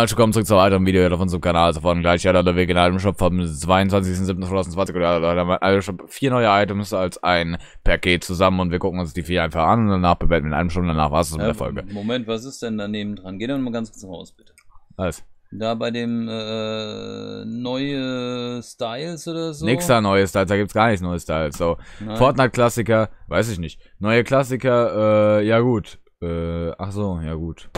Leute, willkommen zurück zu einem weiteren Video auf unserem Kanal. Sofort gleich, ja, der Weg in einem Shop vom 22.07.2020 und da haben wir alle Shop vier neue Items als ein Paket zusammen und wir gucken uns die vier einfach an und danach bewerten wir in einem Stunde, danach war es mit der ähm, Folge. Moment, was ist denn daneben dran? Geh doch mal ganz kurz raus, bitte. Was? Da bei dem äh, neue Styles oder so. Nix da neue Styles, da gibt es gar nichts neue Styles. So, Fortnite-Klassiker, weiß ich nicht. Neue Klassiker, äh, ja gut. Äh, ach so, ja gut.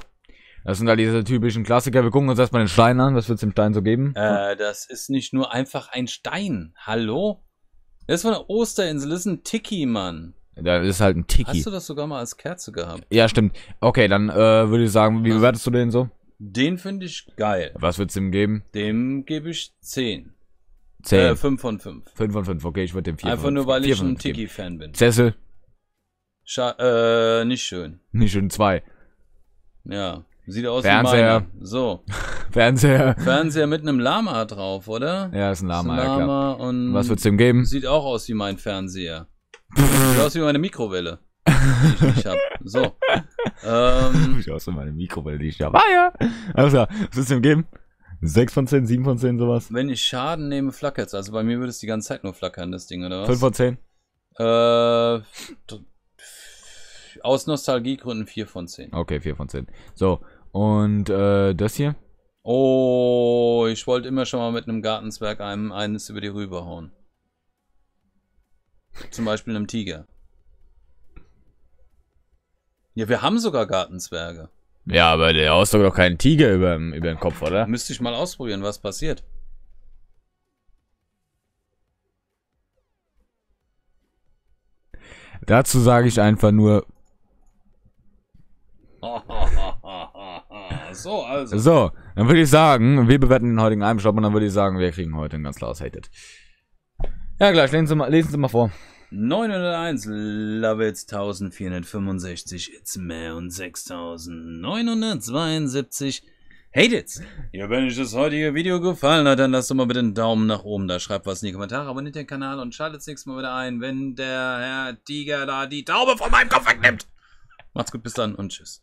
Das sind halt diese typischen Klassiker. Wir gucken uns erstmal den Stein an. Was wird es dem Stein so geben? Äh, das ist nicht nur einfach ein Stein. Hallo? Das ist von der Osterinsel. Das ist ein Tiki, Mann. Das ist halt ein Tiki. Hast du das sogar mal als Kerze gehabt? Ja, stimmt. Okay, dann äh, würde ich sagen, wie also, bewertest du den so? Den finde ich geil. Was wird es dem geben? Dem gebe ich 10. 10. Äh, 5 von 5. 5 von 5, okay, ich würde dem 4 Einfach von 5. nur, weil ich ein Tiki-Fan bin. Sessel? Scha äh, nicht schön. Nicht schön, 2. Ja. Sieht aus Fernseher. wie meiner. So. Fernseher. Fernseher mit einem Lama drauf, oder? Ja, ist ein Lama. Ist ein Lama ja, und Was wird's dem geben? Sieht auch aus wie mein Fernseher. Sieht aus wie meine Mikrowelle. die ich nicht hab. So. ähm. Sieht aus wie meine Mikrowelle, die ich hab. Ah ja. Alles klar. Was wird's dem geben? 6 von 10, 7 von 10, sowas. Wenn ich Schaden nehme, flackert's. Also bei mir würde es die ganze Zeit nur flackern, das Ding, oder was? 5 von 10. Äh, aus Nostalgiegründen 4 von 10. Okay, 4 von 10. So, und äh, das hier? Oh, ich wollte immer schon mal mit einem Gartenzwerg einem eines über die Rübe hauen. Zum Beispiel einem Tiger. Ja, wir haben sogar Gartenzwerge. Ja, aber der haust doch keinen Tiger über, über den Kopf, oder? Müsste ich mal ausprobieren, was passiert. Dazu sage ich einfach nur. Oh, Oh so, also. So, dann würde ich sagen, wir bewerten den heutigen Einstopp und dann würde ich sagen, wir kriegen heute ein ganz klares Hated. Ja, gleich, lesen Sie mal, lesen Sie mal vor. 901, love it, 1465, it's mehr und 6972. Hate it! Ja, wenn euch das heutige Video gefallen hat, dann lasst doch mal bitte einen Daumen nach oben da, schreibt was in die Kommentare, abonniert den Kanal und schaltet nächstes Mal wieder ein, wenn der Herr Tiger da die Taube von meinem Kopf wegnimmt. Macht's gut, bis dann und tschüss.